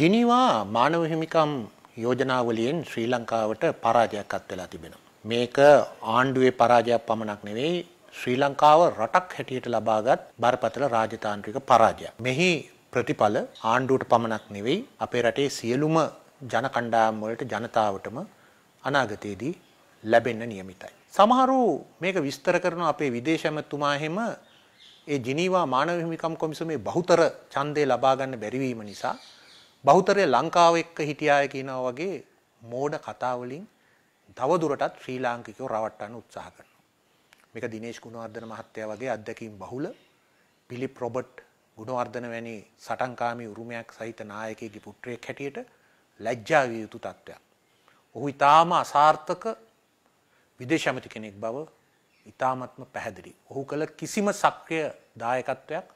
ජිනිවා මානව හිමිකම් යෝජනාවලියෙන් ශ්‍රී ලංකාවට පරාජයක් අත් වෙලා තිබෙනවා. මේක ආණ්ඩුවේ පරාජයක් පමණක් නෙවෙයි ශ්‍රී ලංකාව රටක් හැටියට ලබාගත් බරපතල රාජතාන්ත්‍රික පරාජයක්. මෙහි ප්‍රතිඵල ආණ්ඩුවට පමණක් නෙවෙයි අපේ රටේ සියලුම ජන කණ්ඩායම් වලට ජනතාවටම අනාගතයේදී ලැබෙන්න නියමිතයි. සමහරු මේක විස්තර කරන අපේ විදේශ ඇමතුමා එහෙම ඒ ජිනීවා මානව හිමිකම් කොමිසමේ බහුතර ඡන්දය ලබා ගන්න බැරි වීම නිසා බහුතරය ලංකාව එක්ක හිටියාය කියනවා වගේ මෝඩ කතා වලින් තව දුරටත් ශ්‍රී ලාංකිකයෝ රවට්ටන්න උත්සාහ කරනවා. මේක දිනේෂ් ගුණවර්ධන මහත්තයා වගේ අත්දැකීම් බහුල පිලිප් රොබර්ට් ගුණවර්ධන වැනි සටන්කාමී උරුමයක් සහිත නායකයෙකුගේ පුත්‍රයෙක් හැටියට ලැජ්ජා විය යුතු තත්ත්වයක්. ඔහු ඊටාම අසාර්ථක විදේශ ඇමති කෙනෙක් බව ඊටාමත්ම පැහැදිලි. ඔහු කළ කිසිම සක්‍රිය දායකත්වයක්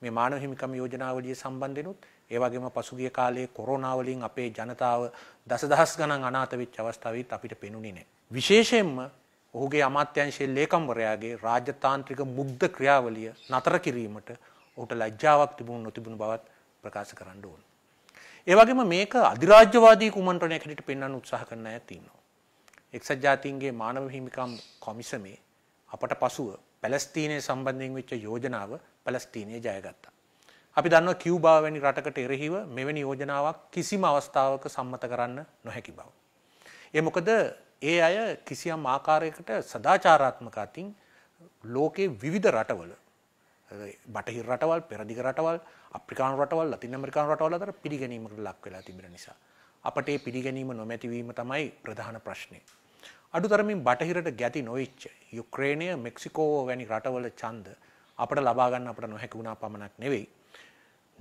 මේ මානව හිමිකම් යෝජනාවලිය සම්බන්ධෙනුත් ඒ වගේම පසුගිය කාලයේ කොරෝනා වලින් අපේ ජනතාව දසදහස් ගණන් අනාථ වෙච්ච අවස්ථාවෙත් අපිට පෙනුනේ නැහැ. විශේෂයෙන්ම ඔහුගේ අමාත්‍යංශයේ ලේකම්වරයාගේ රාජ්‍යතාන්ත්‍රික මුග්ධ ක්‍රියාවලිය නතර කිරීමට ඔහුට ලැජ්ජාවක් තිබුණ නොතිබුණු බවත් ප්‍රකාශ කරන්න ඕන. ඒ වගේම මේක අධිරාජ්‍යවාදී කුමන්ත්‍රණයක් හැටියට පෙන්වන්න උත්සාහ කරන අය තියෙනවා. එක්සත් ජාතීන්ගේ මානව හිමිකම් කොමිසමේ අපට පසුව පැලස්තීනය සම්බන්ධයෙන් වෙච්ච යෝජනාව පැලස්තීනය ජයගත්තා. අපි දන්න කිව්බා වැනි රටකට එරෙහිව මෙවැනි යෝජනාවක් කිසිම අවස්ථාවක සම්මත කරන්න නොහැකි බව. ඒ මොකද ඒ අය කිසියම් ආකාරයකට සදාචාරාත්මක අතින් ලෝකේ විවිධ රටවල බටහිර රටවල් පෙරදිග රටවල් අප්‍රිකානු රටවල් ලතින් ඇමරිකානු රටවල් අතර පිළිගැනීමකට ලක් වෙලා තිබෙන නිසා අපට ඒ පිළිගැනීම නොමැතිවීම තමයි ප්‍රධාන ප්‍රශ්නේ. අඩුතරමින් බටහිරට ගැති නොවිච්ච යුක්‍රේනය මෙක්සිකෝවෝ වැනි රටවල ඡන්ද අපට ලබා ගන්න අපට නොහැකි වුණා පමණක් නෙවෙයි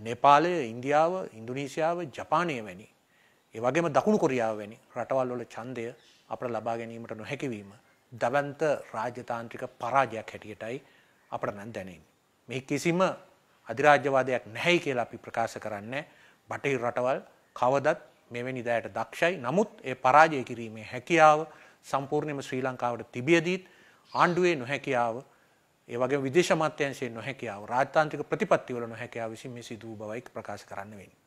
නෙපාලය ඉන්දියාව ඉන්දුනීසියාව ජපානය වැනි. ඒවගේම දකුණු කොරියාව වැනි රටවල්වල චන්දය අපට ලබා ගැනීමට නොහැකිවීම. දවන්ත රාජ්‍යතාන්ත්‍රික පරාජයක් හැටියටයි අපට නැන් දැනෙන්. මේ කිසිම අධිරාජ්‍යවාදයක් නැහැයි කියලා අපි ප්‍රකාශ කරන්න බටහි රටවල් කවදත් මෙවැනි දෑයට දක්ෂයි නමුත් ඒ පරාජය කිරීමේ හැකියාව සම්පූර්ණයම ශ්‍රී ලංකාවට තිබියදීත් ආණ්ඩුවේ නොහැකියාව ඒවගේ විදේශ මාත්‍යංශයේ නොහැකියාව රාජතාන්ත්‍රික ප්‍රතිපත්තිවල නොහැකියාව විසින් මේ සිදු වූ බවයි ප්‍රකාශ කරන්න වෙන්නේ.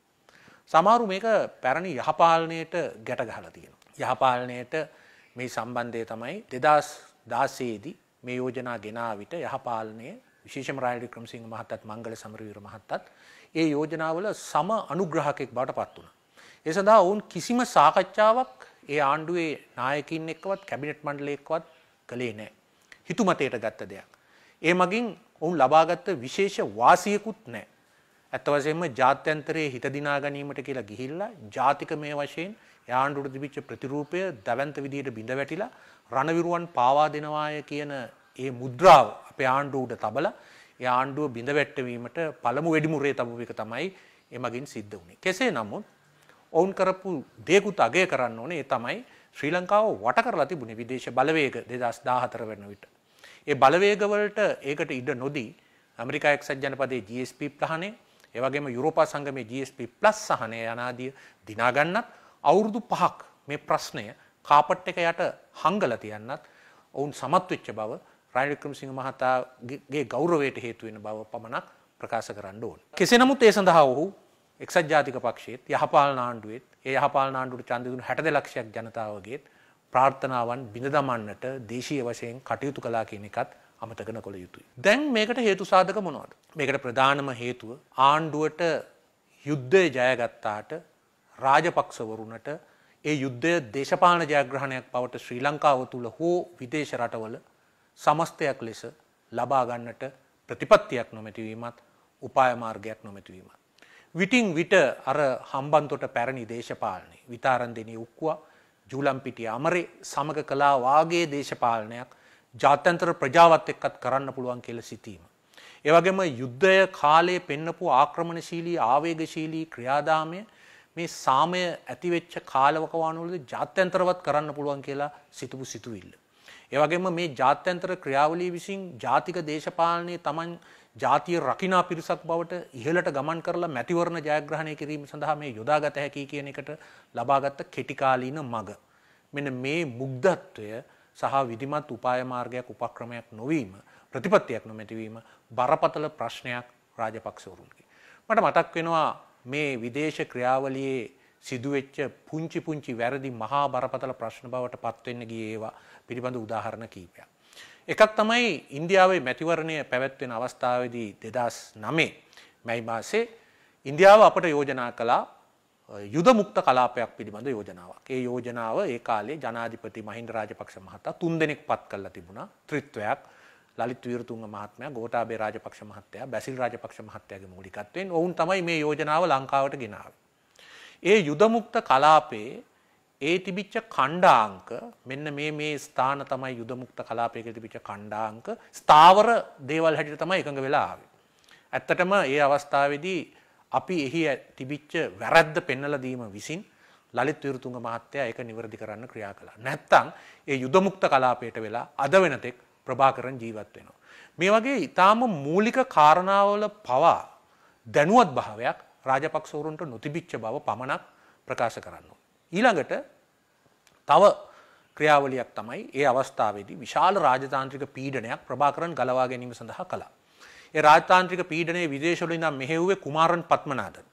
සමහරු මේක පැරණි යහපාලනයට ගැට ගහලා තියෙනවා. යහපාලනයට මේ සම්බන්ධය තමයි 2016 දී මේ යෝජනා ගෙනා විට යහපාලනය විශේෂම රාජ වික්‍රමසිංහ මහත්තයත් මංගල සමරවීර මහත්තයත් ඒ යෝජනාවල සම අනුග්‍රහකෙක් බවට පත් වුණා. ඒ සඳහා ඔවුන් කිසිම සාකච්ඡාවක් ඒ ආණ්ඩුවේ නායකින් එක්කවත් කැබිනට් මණ්ඩලයකවත් කළේ නැහැ. හිතුමතයට ගත්ත දෙයක්. ඒ මගින් ඔවුන් ලබාගත්ත විශේෂ වාසියකුත් නෑ. ඇත්ත වශයෙන්ම ජාත්‍යන්තරයේ හිත දිනා ගැනීමට කියලා ගිහිල්ලා ජාතිකමය වශයෙන් යාණ්ඩුට තිබිච්ච ප්‍රතිරූපය දැවන්ත විදියට බිඳ වැටිලා රණවිරුවන් පාවා දෙනවාය කියන ඒ මුද්‍රාව අපේ ආණ්ඩුවට තබලා ඒ ආණ්ඩුව බිඳ වැට්ටවීමට පළමු වෙඩිමුරේ තබපු එක තමයි එමගින් සිද්ධ වුණේ. කෙසේ නමුත් ඔවුන් කරපු දේකුත් අගය කරන්න ඕනේ ඒ තමයි ශ්‍රී ලංකාව වට කරලා තිබුණේ විදේශ බලවේග 2014 වෙන විට. ඒ බලවේගවලට ඒකට ඉඩ නොදී ඇමරිකා එක්සත් ජනපදයේ GSP ප්‍රහණය ඒ වගේම යුරෝපා සංගමයේ GSP ප්ලස් සහනය යනාදී දිනා ගන්නත් අවුරුදු 5ක් මේ ප්‍රශ්නය කාපට් එක යට හංගලා තියන්නත් ඔවුන් සමත් වෙච්ච බව රනිල් වික්‍රමසිංහ මහතාගේ ගෞරවයට හේතු වෙන බව පමණක් ප්‍රකාශ කරන්න ඕන. කෙසේ නමුත් ඒ සඳහා ඔහු එක්සත් ජාතික පක්ෂයේත් යහපාලන ආණ්ඩුවෙත් ඒ යහපාලන ආණ්ඩුවට ඡන්දය දුන් 62 ලක්ෂයක් ජනතාවගේත් ප්‍රාර්ථනාවන් බිඳදමන්නට දේශීය වශයෙන් කටයුතු කලා කියන එකත් අමතකන කොළ යුතුයි. දැන් මේකට හේතු සාධක මොනවද. මේකට ප්‍රධානම හේතුව ආණ්ඩුවට යුද්ධය ජයගත්තාට රාජපක්ෂවරුණට ඒ යුද්ධය දේශපාන ජයග්‍රහණයක් පවට ශ්‍රී ලංකාව තුළ හෝ විදේශ රටවල සමස්තයක් ලෙස ලබාගන්නට ප්‍රතිපත්තියක් නොමැතිවීමත් උපායමාර්ගයක් නොමැතිවීමත්. විටිං විට අර හම්බන්තොට පැරණි දේශපාලනය විතාරන් දෙනී උක්වා ජූලම්පිටිය අමරේ සමග කලා වාගේ දේශපාලනයක් ජාතන්තර ප්‍රජාවත් එක්කත් කරන්න පුළුවන් කියල සිතීම. ඒවගේම යුද්ධය කාලයේ පෙන්නපු ආක්‍රමණශීලී ආවේගශීලී ක්‍රියාදාමය මේ සාමය ඇතිවෙච්ච කාලවකවානුවලද ජාත්‍යන්තරවත් කරන්න පුළුවන් කියලා සිතපු සිතුවිල්ල. ඒ වගේම මේ ජාත්‍යන්තර ක්‍රියාවලිය විසින් ජාතික දේශපාලනයේ Taman ජාතිය රකිනා පිරිසක් බවට ඉහළට ගමන් කරලා මැතිවරණ ජයග්‍රහණය කිරීම සඳහා මේ යොදාගත හැකි කියන එකට ලබාගත් කෙටිකාලීන මඟ. මෙන්න මේ මුග්ධත්වය සහ විධිමත් උපාය මාර්ගයක් උපක්‍රමයක් නොවීම ප්‍රතිපත්තියක් නොමැතිවීම බරපතල ප්‍රශ්නයක් රාජපක්ෂවරුන්ගේ. මට මතක් වෙනවා මේ විදේශ ක්‍රියාවලියේ සිදුවෙච්ච පුංචි පුංචි වැරදි මහා බරපතල ප්‍රශ්න බවට පත්වෙන්න ගිය ඒවා පිළිබඳ උදාහරණ කීපයක්. එකක් තමයි ඉන්දියාවේ මැතිවරණය පැවැත්වෙන අවස්ථාවදී දෙදස් නමේ මැයි මාසේ ඉන්දියාව අපට යෝජනා කලා යුද මුක්ත කලාපයක් පිළිබඳ යෝජනාවක්. ඒ යෝජනාව ඒ කාලේ ජනාධිපති මහින්ද රාජපක්ෂ මහතා තුන් දෙනෙක් පත් කල්ලා තිබුණා ත්‍රිත්වයක් ලිත් වීරතුන්ග මහත්මය ගෝටාබේ රාජපක්ෂ මහත්තය බැසිල් රාජපක්ෂ මහත්තයගේ මූලිකත්වයෙන් ඔවුන් තමයි මේ යෝජනාව ලංකාවට ගෙනාව. ඒ යුදමුක්ත කලාපයේ ඒ තිබිච්ච කණ්ඩාංක මෙන්න මේ මේ ස්ථාන තමයි යුදමුක්ත කලාපයක තිබිච්ච කණ්ඩාංක ස්ථාවර දේවල් හැටියට තමයි එකඟ වෙලා ඇත්තටම ඒ අවස්ථාවේදී අපි එහි තිබිච්ච වැරද්ද පෙන්නලා දීම විසින් ලලිත් විරුතුංග මහත්තයා ඒක නිවැරදි කරන්න ක්‍රියා කළා. නැත්තම් ඒ යුදමුක්ත කලාපයට වෙලා අද වෙනතෙක් ප්‍රභාකරන් ජීවත් වෙනවා. මේ වගේ ඊටාම මූලික කාරණාවල පවා දැනුවත් භාවයක් රාජපක්ෂවරුන්ට නොතිබිච්ච බව පමණක් ප්‍රකාශ කරන්න. ඊළඟට තව ක්‍රියාවලියක් තමයි ඒ අවස්ථාවේදී විශාල රාජතාන්ත්‍රික පීඩනයක් ප්‍රභාකරන් ගලවා ගැනීම සඳහා කළා. ඒ රාජතාන්ත්‍රික පීඩනයේ විදේශවල ඉඳන් මෙහෙව්වේ කුමාරන් පත්මනාදන්.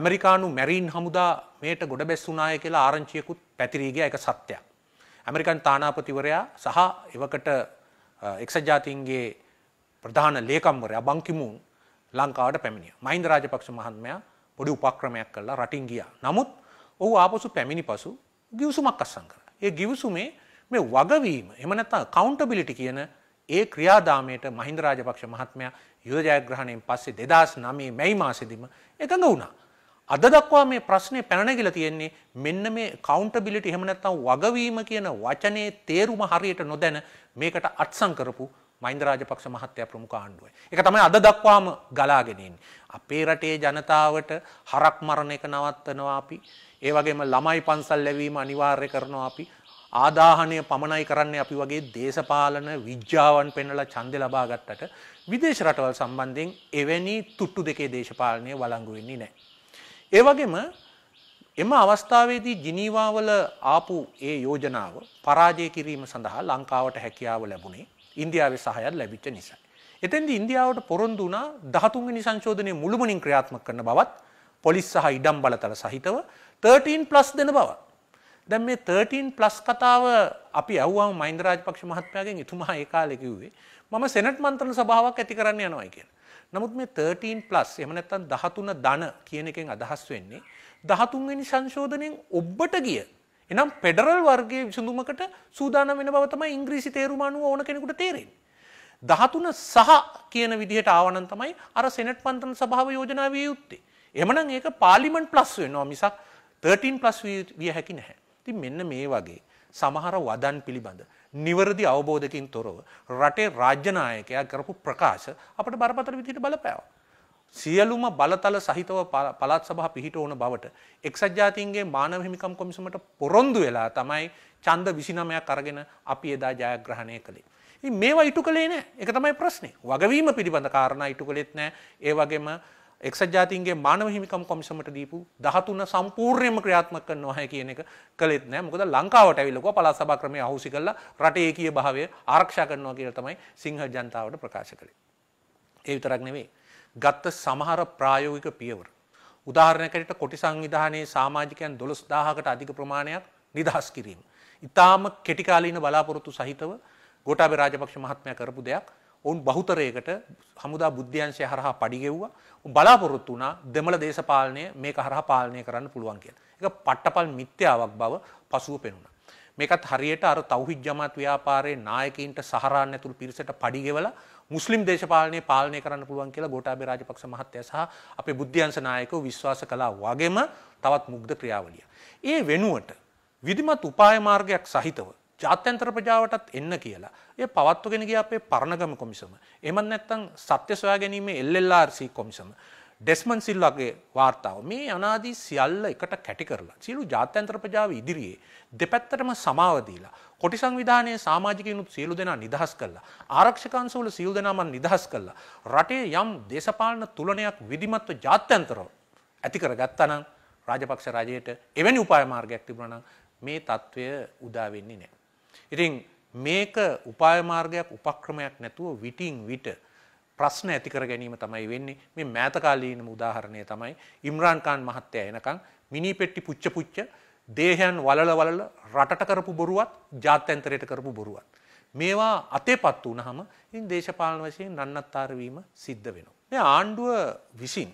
ඇමරිකානු මැරීන් හමුදා මේට ගොඩ බැස්සුනාය කියලා ආරංචියකුත් පැතිරී ගියා ඒක සත්‍යයක්. ඇමරිකන් තානාපතිවරයා සහ එවකට එක්සත් ජාතීන්ගේ ප්‍රධාන ලේකම්වරයා බන් කිමූන් ලංකාවට පැමිණිය. මහින්ද රාජපක්ෂ මහත්මයා පොඩි උපක්‍රමයක් කරලා රටින් ගියා. නමුත් ඔහු ආපසු පැමිණි පසු ගිවිසුමක් අත්සන් කළා. ඒ ගිවිසුමේ මේ වගවීම එහෙම නැත්නම් accountability කියන ඒ ක්‍රියාදාමයට මහින්ද රාජපක්ෂ මහත්මයා යුද ජයග්‍රහණයෙන් පස්සේ 2009 මැයි මාසෙදිම එකඟ වුණා. අද දක්වා මේ ප්‍රශ්නේ පැන නැගිලා තියෙන්නේ මෙන්න මේ accountability එහෙම නැත්නම් වගවීම කියන වචනේ තේරුම හරියට නොදැන මේකට අත්සන් කරපු මහින්ද රාජපක්ෂ මහත්තයා ප්‍රමුඛ ආණ්ඩුවේ. ඒක තමයි අද දක්වාම ගලාගෙන ඉන්නේ. අපේ රටේ ජනතාවට හරක් මරණ එක නවත්තනවා අපි. ඒ වගේම ළමයි පන්සල් ලැබීම අනිවාර්ය කරනවා අපි. ආදාහනය පමණයි කරන්නේ අපි වගේ දේශපාලන විද්‍යාවන් පෙන්වලා ඡන්දෙ ලබා ගත්තට විදේශ රටවල් සම්බන්ධයෙන් එවැනි තුට්ටු දෙකේ දේශපාලනය වළංගු වෙන්නේ නැහැ. ඒ වගේම එම අවස්ථාවේදී ජිනීවාවල ආපු ඒ යෝජනාව පරාජය කිරීම සඳහා ලංකාවට හැකියාව ලැබුණේ ඉන්දියාවේ සහයත් ලැබිච්ච නිසා. එතෙන්දී ඉන්දියාවට පොරොන්දු වුණා 13 වෙනි සංශෝධනය මුළුමනින් ක්‍රියාත්මක කරන බවත් පොලිස් සහ ඉඩම් බලතල සහිතව 13 ප්ලස් දෙන බව. දැන් මේ 13 ප්ලස් කතාව අපි අහුවම මහින්ද රාජපක්ෂ මහත්මයාගෙන් එතුමා ඒ කාලේ කිව්වේ මම සෙනට් මන්ත්‍රණ සභාවක් ඇති කරන්න යනවා කියලා. නමුත් මේ 13 ප්ලස් එහෙම නැත්නම් 13 ධන කියන එකෙන් අදහස් වෙන්නේ 13 වෙනි සංශෝධනයෙන් ඔබට ගිය එනම් පෙඩරල් වර්ගේ විසඳුමකට සූදාන වෙන බවතම ඉංග්‍රීසි තේරුමානුව ඕන කෙනෙකුට තේරෙන්. දහතුන සහ කියන විදිහට ආවනන් තමයි අර සෙනට් පන්තන සභාව යෝජනාවිය යුත්තේ. එමනම් ඒක පාලිමෙන්ට් ප්ලස් වෙනවා මිසක් 13 ප්ලස් විය හැකි නැහැ. ඉතින් මෙන්න මේ වගේ සමහර වදන් පිළිබඳ නිවැරදි අවබෝධකින් තොරව රටේ රාජ්‍ය නායකයා කරපු ප්‍රකාශ අපිට බරපතල විදිහට බලපෑවා. සියලුම බලතල සහිතව පළාත් සභහ පිහිට ඕන බවට එක්සත් ජාතින්ගේ මානව හිමිකම් කොමිසමට පොරොන්දු වෙලා තමයි ඡන්ද 29ක් අරගෙන අපි එදා ජයග්‍රහණය කළේ. ඉතින් මේවා ඉටු කළේ නෑ. ඒක තමයි ප්‍රශ්නේ. වගවීම පිළිබඳ කාරණා ඉටු කළෙත් නෑ. ඒ වගේම එක්සත් ජාතින්ගේ මානව හිමිකම් කොමිසමට දීපු 13 සම්පූර්ණයෙන්ම ක්‍රියාත්මක කරනවා හැ කියන එක කළෙත් නෑ. මොකද ලංකාවට ඇවිල්ලා පළාත් සභා ක්‍රමය අහුසි කරලා රටේ ඒකීය භාවය ආරක්ෂා කරනවා කියලා තමයි සිංහ ජනතාවට ප්‍රකාශ කළේ. ඒ විතරක් නෙවෙයි. ගත්ත සමහර ප්‍රායෝගික පියවර. උදාහරණකට කොටි සංවිධානයේ සාමාජිකයන් දොළොස් දාහකට අධික ප්‍රමාණයක් නිදහස් කිරීම. ඉතාම කෙටිකාලීන බලාපොරොත්තු සහිතව ගොටාබේ රාජපක්ෂ මහත්මය කරපු දෙයක් ඔවුන් බහුතරයකට හමුදා බුද්ධ්‍යංශය හරහා පඩිගෙව්වා බලාපොරොත්තු වුණා දෙමළ දේශපාලනය මේක හරහා පාලනය කරන්න පුළුවන් කියලා. ඒක පට්ටපල් මිත්‍යාවක් බව පසුව පෙනුණා. මේකත් හරියට අර තවහිද ජමාත් ව්‍යාපාරයේ නායකයින්ට සහරාන් ඇතුළු පිරිසට පඩිගෙවල මුස්ලිම් දේශපාලනය පාලනය කරන්න පුළුවන් කියලා ගෝටාබේ රාජපක්ෂ මහත්තය සහ අපේ බුද්ධ්‍යංශ නායකව විශ්වාස කළා වගේම තවත් මුග්ධ ක්‍රියාවලිය. ඒ වෙනුවට විධිමත් උපාය මාර්ගයක් සහිතව ජාත්‍යන්තර ප්‍රජාවටත් එන්න කියලා. ඒ පවත්වගෙන ගිය අපේ පරණගම කොමිසම. එහෙමත් නැත්නම් සත්‍ය සොයා ගැනීමේ LLRC කොමිසම. ඩෙස්මන් සිල්ලගේ වාර්තාව මේ අනාදී සියල්ල එකට කැටි කරලා සියලු ජාත්‍යන්තර ප්‍රජාව ඉදිරියේ දෙපැත්තටම සමාව දීලා කොටි සංවිධානයේ සමාජිකයනුත් සියලු දෙනා නිදහස් කළා ආරක්ෂක අංශවල සියලු දෙනාම නිදහස් කළා රටේ යම් දේශපාලන තුලනයක් විධිමත්ව ජාත්‍යන්තරව ඇති කරගත්තා නම් රාජපක්ෂ රජයට එවැනි උපාය මාර්ගයක් තිබුණා නම් මේ తත්වය උදා වෙන්නේ නැහැ. ඉතින් මේක උපාය මාර්ගයක් උපක්‍රමයක් නැතුව විටින් විට ප්‍රශ්න ඇතිකර ගැනීම තමයි වෙන්නේ මේ මෑතකාලීනම උදාහරණය තමයි ඉම්රාන් කාන් මහත්තයා එනකං මිනි පෙට්ටි පුච්ච පුච්ච දේහයන් වලල වලල රටට කරපු බොරුවත් ජාත්‍යන්තරයට කරපු බොරුවත්. මේවා අතේපත් වුණහම ඉන් දේශපාලන වශයෙන් නන්නත්තාරවීම සිද්ධ වෙනවා. මේ ආණ්ඩුව විසින්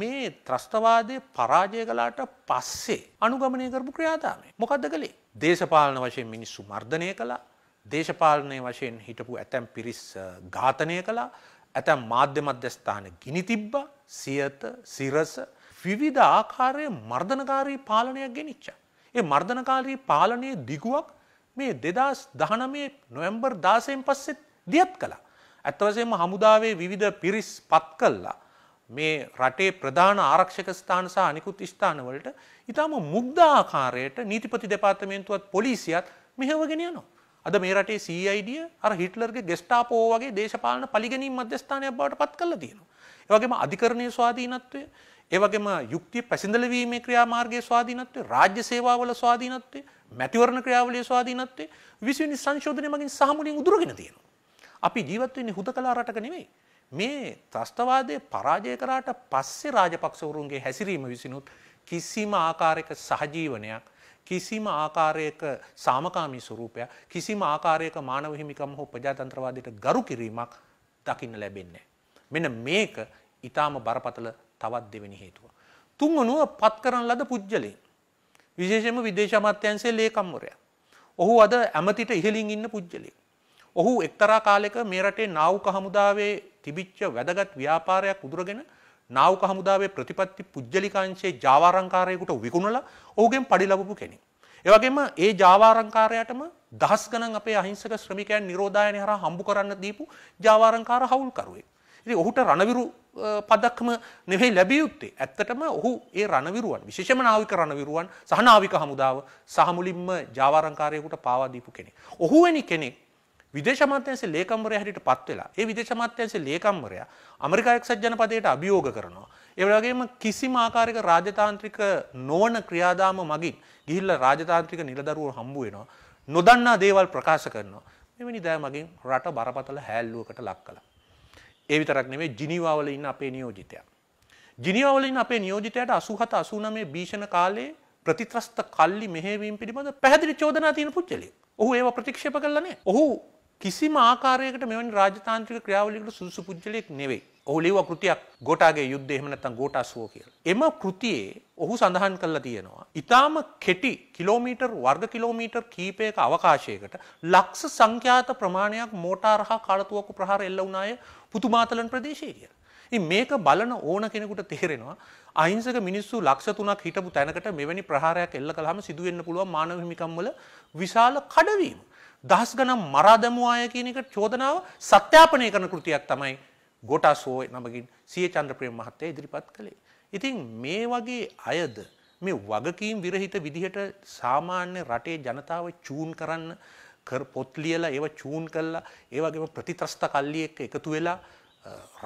මේ ත්‍රස්තවාදය පරාජය කලාට පස්සේ අනුගමනය කරපු ක්‍රියාදාමය. මොකක්ද කළේ. දේශපාලන වශයෙන් මිනිස්සු මර්ධනය කලා දේශපාලනය වශයෙන් හිටපු ඇතැම් පිරිස් ඝාතනය කලා ඇතැම් මාධ්‍ය මධ්‍යස්ථාන ගිනි තිබ්බ සියත සිරස විවිධ ආකාරය මර්ධනකාරී පාලනයක් ගෙනනිච්චා. ඒ මර්ධනකාරී පාලනයේ දිගුවක් මේ දෙදස් දහනමේ නොවැම්බර් දාසයෙන් පස්සෙත් දියත් කලා. ඇත්තවසේම හමුදාවේ විවිධ පිරිස් පත් කල්ලා. මේ රටේ ප්‍රධාන ආරක්ෂක ස්ථාන සහ අනිකුත් ස්ථානවලට ඉතාම මුග්ධාකාරයට නීතිපති දෙපාර්තමේන්තුවත් පොලිසියත් මෙහෙවගෙන යනවා. අද මේ රටේ සීයිඩිය අර හිටලර්ගේ ගෙස්ටාපෝ වගේ දේශපාලන පලිගැනීම් මධ්‍යස්ථානයක් බවට පත් කරලා තියෙනවා. ඒ වගේම අධිකරණයේ ස්වාධීනත්වය, ඒ වගේම යුක්තිය පැසඳල වීමේ ක්‍රියාමාර්ගයේ ස්වාධීනත්වය, රාජ්‍ය සේවාවල ස්වාධීනත්වය, මැතිවරණ ක්‍රියාවලියේ ස්වාධීනත්වය 20 වෙනි සංශෝධනය මගින් සාමුලින් උදුරගෙන තියෙනවා. අපි ජීවත් වෙන්නේ හුදකලා රටක නෙමෙයි. මේ ත්‍රස්තවාදය පරාජය කරාට පස්සේ රාජපක්ෂවරුන්ගේ හැසිරීම විසිනුත් කිසිම ආකාරයක සහජීවනයක් කිසිම ආකාරයක සාමකාමී ස්වරූපයක් කිසිම ආකාරයක මානව හිමිකම් හෝ ප්‍රජාතන්ත්‍රවාදයට ගරු කිරීමක් දකින්න ලැබෙන්නේ. මෙන මේක ඉතාම බරපතල තවත් දෙවෙනි හේතුව. තුන්වනුව පත් කරන ලද පුද්ගලයෙන්. විශේෂම විදේශ අමාත්‍යන්සේ ලේකම්වරය. ඔහු අද ඇමතිට ඉහලින් ඉන්න පුද්ගලෙක්. ඔහු එක්තරා කාලෙක මේ රටේ නාවක හමුදාවේ තිබිච්ච වැදගත් ව්‍යාපාරයක් උදුරගෙන නාවක හමුදාවේ ප්‍රතිපත්ති පුද්ගලිකාංශයේ ජාවාරංකාරයෙකුට විකුණලා ඔහුගෙන් පඩි ලැබපු කෙනෙක්. ඒ වගේම ඒ ජාවාරංකාරයාටම දහස් ගණන් අපේ අහිංසක ශ්‍රමිකයන් නිරෝධායනය හරහා හම්බ කරන්න දීපු ජාවාරංකාර හවුල්කරුවෙක්. ඉතින් ඔහුට රණවිරු පදක්ම නෙවෙයි ලැබිය යුත්තේ. ඇත්තටම ඔහු ඒ රණවිරුවන් විශේෂම නාවික රණවිරුවන් සහ නාවික හමුදාව සහ මුලින්ම ජාවාරංකාරයෙකුට පාවා දීපු කෙනෙක්. ඔහු වෙනි කෙනෙක් විදේශ අමාත්‍යාංශයේ ලේකම්වරයා හැටියට පත් වෙලා ඒ විදේශ අමාත්‍යාංශයේ ලේකම්වරයා ඇමරිකා එක්සත් ජනපදයට අභියෝග කරනවා. ඒ වගේම කිසිම ආකාරයක රාජතාන්ත්‍රික නොවන ක්‍රියාදාම මගින් ගිහිල්ලා රාජතාන්ත්‍රික නිලදරුවෝ හම්බ වෙනවා. නොදන්නා දේවල් ප්‍රකාශ කරනවා. මෙවැනි දෑ මගින් රට බරපතල හැල්ලුවකට ලක් කළා. ඒ විතරක් නෙවෙයි ජිනීවා වල ඉන්න අපේ නියෝජිතයා. ජිනීවා වල ඉන්න අපේ නියෝජිතයාට 87 89 භීෂණ කාලේ ප්‍රතිත්‍රස්ත කල්ලි මෙහෙවීම් පිළිබඳ පැහැදිලි චෝදනා තියෙන පුද්ගලෙක්. ඔහු ඒවා ප්‍රතික්ෂේප කළා නෑ. ඔහු කිසිම ආකාරයකට මෙවැනි රාජතාන්ත්‍රික ක්‍රියාවලියකට සුදුසු පුජ්‍යලයක් නෙවෙයි. ඔහු ලියුවා කෘතියක් ගෝටාගේ යුද්ධය එහෙම නැත්නම් ගෝටාසුව කියලා. එම කෘතියේ ඔහු සඳහන් කරලා තියෙනවා. ඊටාම කෙටි කිලෝමීටර් වර්ග කිලෝමීටර් කීපයක අවකාශයකට ලක්ෂ සංඛ්‍යාත ප්‍රමාණයක් මෝටාර හා කාලතුවක්කු ප්‍රහාර එල්ල වුණාය පුතුමාතලන් ප්‍රදේශයේ කියලා. ඉතින් මේක බලන ඕන කෙනෙකුට තේරෙනවා අහිංසක මිනිස්සු ලක්ෂ තුනක් හිටපු තැනකට මෙවැනි ප්‍රහාරයක් එල්ල කළාම සිදුවෙන්න පුළුවන් මානව හිමිකම් වල විශාල කඩවීම. දහස් ගනම් මරාදමු අය කියන එක චෝදනාව සත්‍යාපනය කරන කෘතියක් තමයි ගොටස් හෝ නමගින් සිය චන්ද්‍රප්‍රිය මහත්තය ඉදිරිපත් කළේ. ඉතින් මේ වගේ අයද මේ වගකීම් විරහිත විදිහට සාමාන්‍ය රටේ ජනතාව චූන් කරන්න පොත් ලියලා ඒව චූන් කළා ඒ වගේම ප්‍රතිත්‍රස්ත කල්ලි එක්ක එකතු වෙලා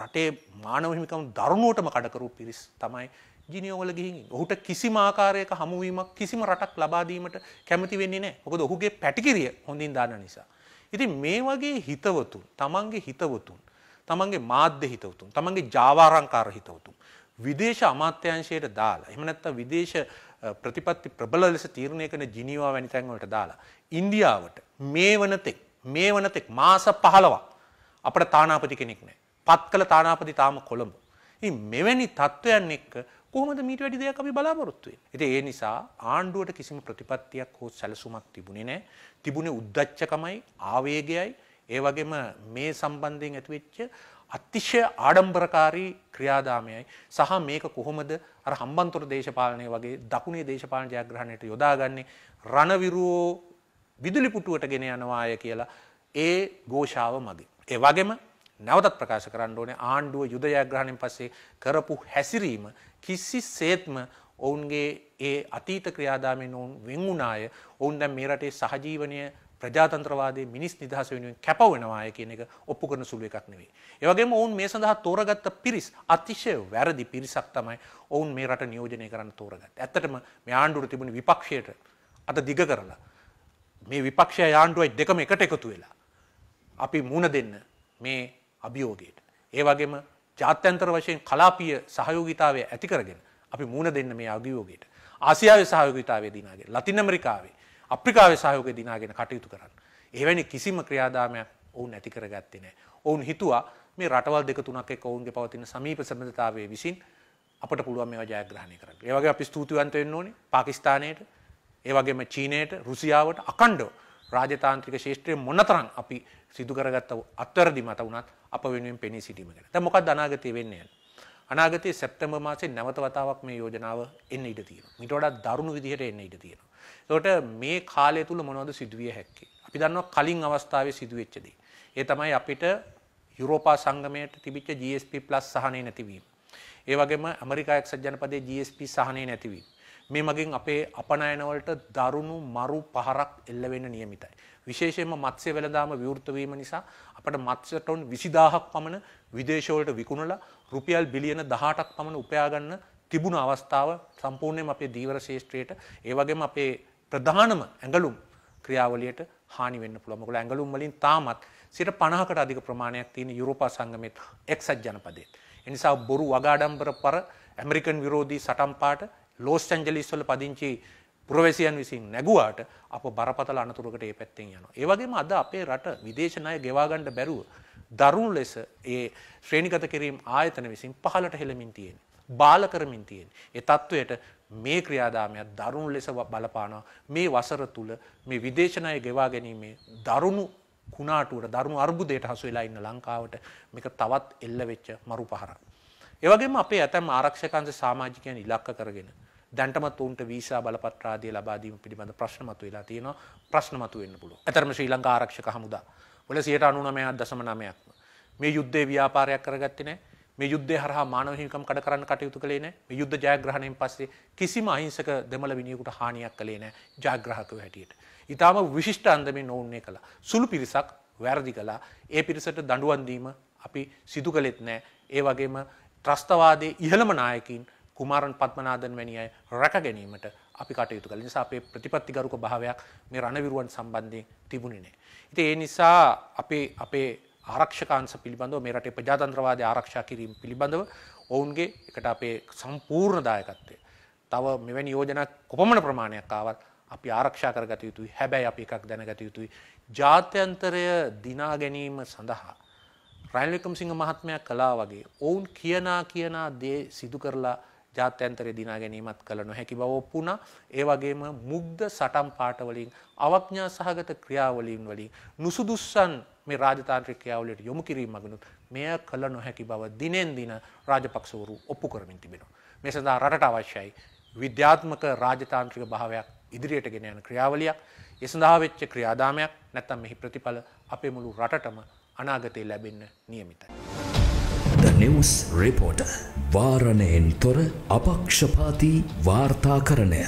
රටේ මානව හිමිකම් දරුණුවටම කඩකරු පිරිස් තමයි ජිනියෝවල ගිහින් ඔහුට කිසිම ආකාරයක හමුවීමක් කිසිම රටක් ලබා දීමට කැමති වෙන්නේ නැහැ. මොකද ඔහුගේ පැටිකිරිය හොඳින් දාන නිසා. ඉතින් මේ වගේ හිතවතුන්, තමන්ගේ හිතවතුන්, තමන්ගේ මාධ්‍ය හිතවතුන්, තමන්ගේ ජාවාරංකාර හිතවතුන් විදේශ අමාත්‍යංශයට දාලා එහෙම නැත්නම් විදේශ ප්‍රතිපත්ති ප්‍රබල ලෙස තීරණය කරන ජිනීවා වැනි තැන් වලට දාලා ඉන්දියාවට මේ වනතෙක් මේ වනතෙක් මාස 15ක් අපිට තානාපති කෙනෙක් නැහැ. පත් කළ තානාපති තාම කොළඹ. ඉතින් මෙවැනි තත්වයන් එක්ක කොහොමද මීට වැඩි දෙයක් අපි බලාපොරොත්තු වෙන්නේ. ඉතින් ඒ නිසා ආණ්ඩුවට කිසිම ප්‍රතිපත්තියක් හෝ සැලසුමක් තිබුණේ නැහැ. තිබුණේ උද්දච්චකමයි, ආවේගයයි, ඒ වගේම මේ සම්බන්ධයෙන් ඇතිවෙච්ච අතිශය ආඩම්බරකාරී ක්‍රියාදාමයයි සහ මේක කොහොමද අර හම්බන්තොට දේශපාලනය වගේ දකුණේ දේශපාලන ජයග්‍රහණයට යොදාගන්නේ රණවිරුවෝ විදුලි පුටුවට ගෙන යනවාය කියලා ඒ ഘോഷාව මගේ. ඒ වගේම නැවතත් ප්‍රකාශ කරන්න ඕනේ ආණ්ඩුව යුද ජයග්‍රහණයෙන් පස්සේ කරපු හැසිරීම කිසි සේත්ම ඔවුන්ගේ ඒ අතීත ක්‍රියාදාමෙන් ඔවුන් වෙංගුනාය ඔවුන් දැම් මේ රටේ සහජීවනය ප්‍රජාතන්ත්‍රවාදේ මිනිස් නිදහස වෙනුවෙන් කැපවෙනවාය කියන එක ඔප්පු කරන සුළු එකක් නෙවෙයි. ඒ වගේම ඔවුන් මේ සඳහා තෝරගත්ත පිරිස් අතිශය වැරදි පිරිසක් තමයි ඔවුන් මේ රට නියෝජනය කරන්න තෝරගත්තේ. ඇත්තටම මේ ආණ්ඩුවට තිබුණ විපක්ෂයට අත දිග කරලා මේ විපක්ෂය ආණ්ඩුවයි දෙකම එකට එකතු වෙලා අපි මුණ දෙන්න මේ අභියෝගයට. ඒ වගේම ජාත්‍යන්තර වශයෙන් කලාපිය සහයෝගිතාවය ඇතිකරගෙන අපි මුණ දෙන්න මේ අගියෝගයට ආසියාවේ සහයෝගිතාවේ දිනාගෙන ලතින් ඇමරිකාවේ අප්‍රිකාවේ සහයෝගය දිනාගෙන කටයුතු කරන්න. එවැනි කිසිම ක්‍රියාදාමයක් ඔවුන් ඇති කරගත්තේ නැහැ. ඔවුන් හිතුවා මේ රටවල් දෙක තුනක් එක්ක ඔවුන්ගේ පවතින සමීප සම්බන්ධතාවයේ විසින් අපට පුළුවන් මේවා ජයග්‍රහණය කරන්න. ඒ වගේ අපි ස්තුතිවන්ත වෙන්න ඕනේ පාකිස්තානයට, ඒ වගේම චීනයට, රුසියාවට අකණ්ඩව රාජතාන්ත්‍රික ශේෂත්‍රය මොනතරම් අපි සිදු කරගත්ත අත්වැරදි මත වුණත් අප වෙනුවෙන් පෙනී සිටීම ගැන. දැන් මොකක්ද අනාගතයේ වෙන්නේ? අනාගතයේ සැප්තැම්බර් මාසේ නැවත වතාවක් මේ යෝජනාව එන්න ඉඩ තියෙනවා. මීට වඩා දරුණු විදිහට එන්න ඉඩ තියෙනවා. ඒකට මේ කාලය තුල මොනවද සිදුවිය හැක්කේ? අපි දන්නවා කලින් අවස්ථාවේ සිදුවෙච්ච දේ. ඒ තමයි අපිට යුරෝපා සංගමයට තිබිච්ච GSP+ සහනය නැතිවීම. ඒ වගේම ඇමරිකා එක්සත් ජනපදයේ GSP සහනය නැතිවීම. මේ මගින් අපේ අපනයනවලට දරුණු මරු පහරක් එල්ලවෙන්න නියමිතයි. විශේෂයෙන්ම මත්ස්‍ය වෙළඳාම විවෘතවීම නිසා අපට මත්ස්‍ය ටොන් 20000ක් පමණ විදේශවලට විකුණලා රුපියල් බිලියන 18ක් පමණ උපයා ගන්න තිබුණු අවස්ථාව සම්පූර්ණයෙන්ම අපේ ධීවර ශේෂ්ත්‍රයට ඒ වගේම අපේ ප්‍රධානම ඇඟලුම් ක්‍රියාවලියට හානි වෙන්න පුළුවන්. මොකද ඇඟලුම් වලින් තාමත් 50කට අධික ප්‍රමාණයක් තියෙන යුරෝපා සංගමයේ එක්සත් ජනපදයේ. එනිසා බොරු වගාඩම්බර පර ඇමරිකන් විරෝධී සටන්පාට ලෝස් ඇන්ජලිස් වල පදිංචි පුරවැසියන් විසින් නැගුවාට අප බරපතල අනතුරකට ඒ පැත්තෙන් යනවා. ඒ වගේම අද අපේ රට විදේශ ණය ගෙවා ගන්න බැරුව දරුණු ලෙස ඒ ශ්‍රේණිගත කිරීම ආයතන විසින් පහළට හෙළමින් තියෙන. බාල කරමින් තියෙන. ඒ තත්වයට මේ ක්‍රියාදාමයක් දරුණු ලෙස බලපානවා. මේ වසර තුල මේ විදේශ ණය ගෙවා ගැනීමේ දරුණු කුණාටුවට දරුණු අර්බුදයට හසු වෙලා ඉන්න ලංකාවට මේක තවත් එල්ල වෙච්ච මරු පහරක්. ඒවගේම අපේ ඇතැම් ආරක්ෂකන්ස සාමාජිකයන් ඉලක්ක කරගෙන දැන්ටමත් උන්ට වීසා බලපත්‍රාදිය ලබාදීම පිළිබඳ ප්‍රශ්න මතු වෙලා තියෙනවා ප්‍රශ්න මතු වෙන්න පුළුවන්. ඇතරම ශ්‍රී ලංකා ආරක්ෂක හමුදා වල 99.9%ක්ම මේ යුද්ධේ ව්‍යාපාරයක් කරගත්තේ නැහැ. මේ යුද්ධය හරහා මානව හිමිකම් කඩ කරන්න කටයුතු කළේ නැහැ. මේ යුද්ධ ජයග්‍රහණයෙන් පස්සේ කිසිම අහිංසක දෙමළ විනියෙකුට හානියක් කළේ නැහැ ජයග්‍රහකව හැටියට. ඊටාම විශිෂ්ට අන්දමින් ඕන්නේ කළා. සුළු පිරිසක් වැරදි කළා. ඒ පිරිසට දඬුවම් දීම අපි සිදු කළෙත් නැහැ. ඒ වගේම ත්‍රස්තවාදයේ ඉහළම නායකින් කුමාරන් පත්මනාදන් වැනි අය රැක ගැනීමට අපි කටයුතු කළ නිසා අපේ ප්‍රතිපත්තිගරුක භාවයක් මේ රණවිරුවන් සම්බන්ධයෙන් තිබුණේ නැහැ. ඉතින් ඒ නිසා අපේ අපේ ආරක්ෂකාංශ පිළිබඳව මේ රටේ ප්‍රජාතන්ත්‍රවාදී ආරක්ෂා කිරීම පිළිබඳව ඔවුන්ගේ එකට අපේ සම්පූර්ණ දායකත්වය. තව මෙවැනි යෝජනා කොපමණ ප්‍රමාණයක් ආවත් අපි ආරක්ෂා කරගත යුතුයි. හැබැයි අපි එකක් දැනගත යුතුයි. ජාත්‍යන්තරය දිනා ගැනීම සඳහා රැල්ලිකම් සිංහ මහත්මයක් කලා වගේ ඔවුන් කියනා කියනා දේ සිදු කරලා ජාත්‍යන්තරය දිනා ගැනීමත් කළ නොහැකි බව ඔප්පුුණා ඒ වගේම මුග්ධ සටම් පාටවලින් අවඥා සහගත ක්‍රියාවලින් වලින් නුසුදුස්සන් මේ රාජතාන්ත්‍රික ක්‍රියාවලට යොමු කිරීම මගනුත් මෙය කළ නොහැකි බව දිනෙන් දින රාජපක්ෂවරු ඔප්පු කරමින් තිබෙනවා. මේ සඳහා රටට අවශ්‍යයි විද්‍යාත්මක රාජතාන්ත්‍රික භාවයක් ඉදිරියට ගෙන යන ක්‍රියාවලියක් ඒ සඳහා වෙච්ච ක්‍රියාදාමයක් නැත්තම් මෙහි ප්‍රතිඵල අපේ මුළු රටටම අනාගතයේ ලැබෙන්න නියමිතයි. The News Reporter වාරණයෙන් තොර අපක්ෂපාති වාර්තාකරණය